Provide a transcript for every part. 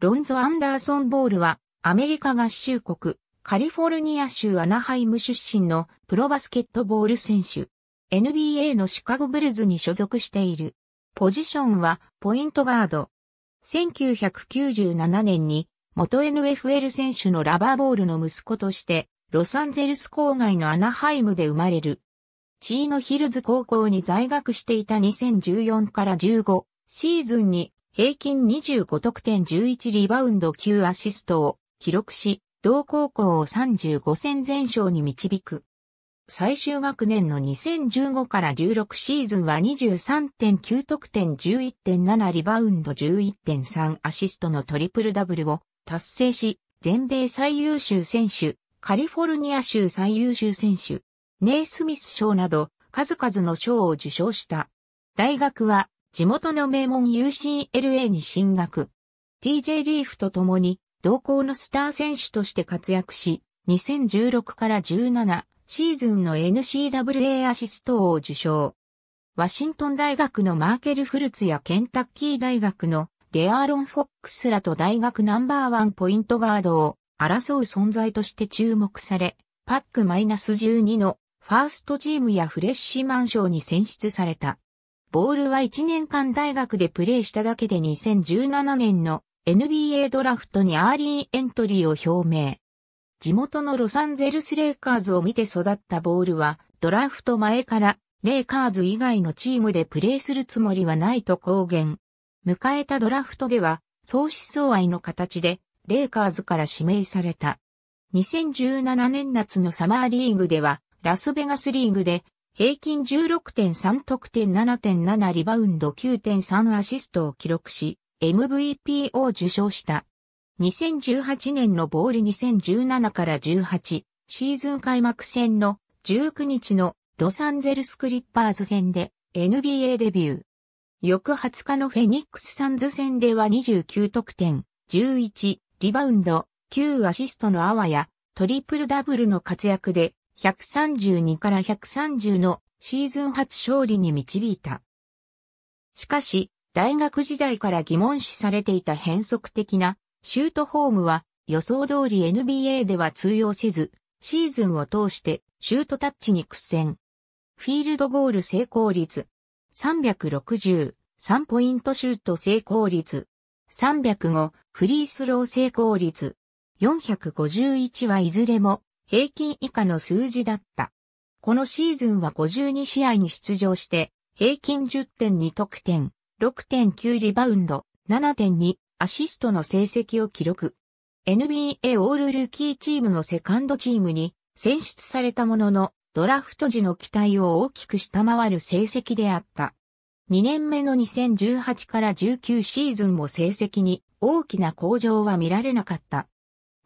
ロンゾ・アンダーソン・ボールは、アメリカ合衆国、カリフォルニア州アナハイム出身のプロバスケットボール選手。NBA のシカゴブルズに所属している。ポジションは、ポイントガード。1997年に、元 NFL 選手のラバーボールの息子として、ロサンゼルス郊外のアナハイムで生まれる。チーノヒルズ高校に在学していた2014から15シーズンに平均25得点11リバウンド9アシストを記録し、同高校を35戦全勝に導く。最終学年の2015から16シーズンは23.9得点11.7リバウンド11.3アシストのトリプルダブルを達成し、全米最優秀選手、カリフォルニア州最優秀選手、ネイスミス賞など数々の賞を受賞した。大学は地元の名門 UCLA に進学。TJ リーフと共に同校のスター選手として活躍し、2016から17シーズンの n c w a アシストを受賞。ワシントン大学のマーケル・フルツやケンタッキー大学のデアーロン・フォックスらと大学ナンバーワンポイントガードを争う存在として注目され、パックマイナス -12 のファーストチームやフレッシュマン賞に選出された。ボールは1年間大学でプレーしただけで2017年の NBA ドラフトにアーリーエントリーを表明。地元のロサンゼルスレイカーズを見て育ったボールは、ドラフト前からレイカーズ以外のチームでプレーするつもりはないと公言。迎えたドラフトでは、相思相愛の形で、レイカーズから指名された。2017年夏のサマーリーグでは、ラスベガスリーグで平均16.3得点7.7リバウンド9.3アシストを記録し、MVP を受賞した。2018年のボール2017から18シーズン開幕戦の19日のロサンゼルスクリッパーズ戦で NBA デビュー。翌20日のフェニックスサンズ戦では29得点、11リバウンド、9アシストのあわやトリプルダブルの活躍で132から130のシーズン初勝利に導いた。しかし、大学時代から疑問視されていた変則的なシュートフォームは予想通り NBA では通用せず、シーズンを通してシュートタッチに苦戦。フィールドゴール成功率3 6 3ポイントシュート成功率305、フリースロー成功率451はいずれも平均以下の数字だった。このシーズンは52試合に出場して、平均10.2得点、6.9リバウンド、7.2アシストの成績を記録。NBA オールルーキーチームのセカンドチームに選出されたものの、ドラフト時の期待を大きく下回る成績であった。2年目の2018から19シーズンも成績に大きな向上は見られなかった。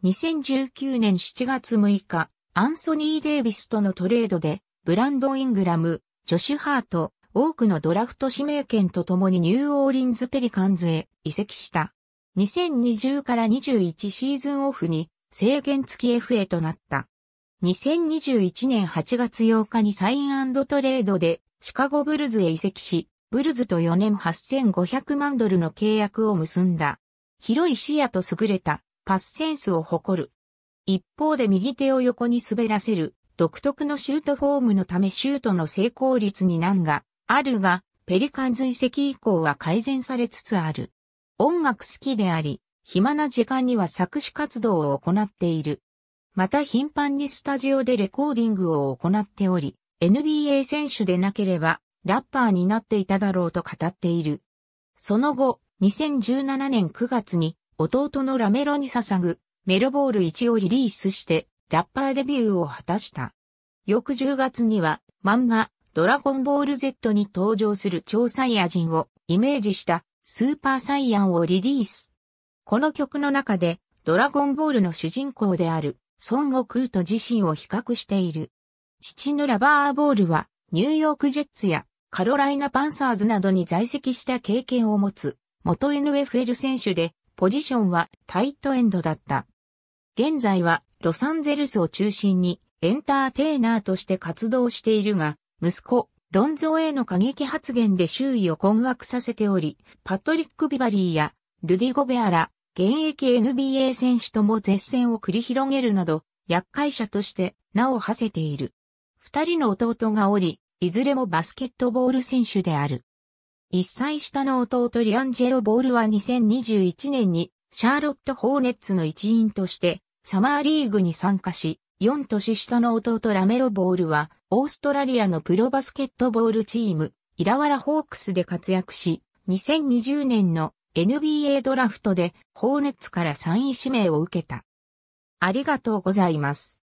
2019年7月6日、アンソニー・デイビスとのトレードで、ブランド・イングラム、ジョシュ・ハート、多くのドラフト指名権とともにニューオーリンズ・ペリカンズへ移籍した。2020から21シーズンオフに制限付き FA となった。2021年8月8日にサイントレードでシカゴブルズへ移籍し、ブルズと4年8500万ドルの契約を結んだ。広い視野と優れたパスセンスを誇る。一方で右手を横に滑らせる独特のシュートフォームのためシュートの成功率に難があるが、ペリカンズ遺跡以降は改善されつつある。音楽好きであり、暇な時間には作詞活動を行っている。また頻繁にスタジオでレコーディングを行っており、NBA 選手でなければラッパーになっていただろうと語っている。その後、2017年9月に弟のラメロに捧ぐ、メロボール1をリリースして、ラッパーデビューを果たした。翌10月には、漫画、ドラゴンボール Z に登場する超サイヤ人をイメージしたスーパーサイヤンをリリース。この曲の中で、ドラゴンボールの主人公である、孫悟空と自身を比較している。父のラバーボールは、ニューヨークジェッツやカロライナパンサーズなどに在籍した経験を持つ、元 NFL 選手で、ポジションはタイトエンドだった。現在はロサンゼルスを中心にエンターテイナーとして活動しているが、息子、ロンゾーへの過激発言で周囲を困惑させており、パトリック・ビバリーやルディ・ゴベアラ、現役 NBA 選手とも絶戦を繰り広げるなど、厄介者として名を馳せている。二人の弟がおり、いずれもバスケットボール選手である。一歳下の弟リアンジェロ・ボールは2021年にシャーロット・ホーネッツの一員としてサマーリーグに参加し、4年下の弟ラメロ・ボールはオーストラリアのプロバスケットボールチーム、イラワラ・ホークスで活躍し、2020年の NBA ドラフトでホーネッツから3位指名を受けた。ありがとうございます。